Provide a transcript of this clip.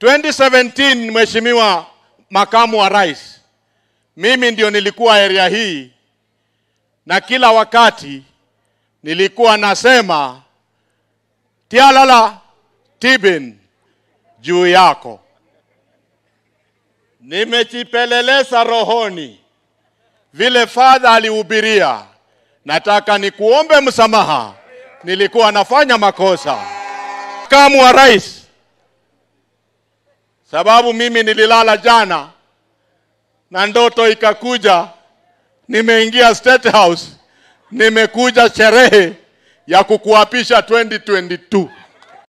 2017 Mheshimiwa Makamu wa Rais, mimi ndio nilikuwa area hii na kila wakati nilikuwa nasema Tialala Tibin juu yako. Nimejipeleleza rohoni vile fadha alihubiria. Nataka nikuombe msamaha, nilikuwa nafanya makosa. Makamu wa Rais, sababu mimi nililala jana na ndoto ikakuja, nimeingia State House, nimekuja sherehe ya kukuapisha 2022.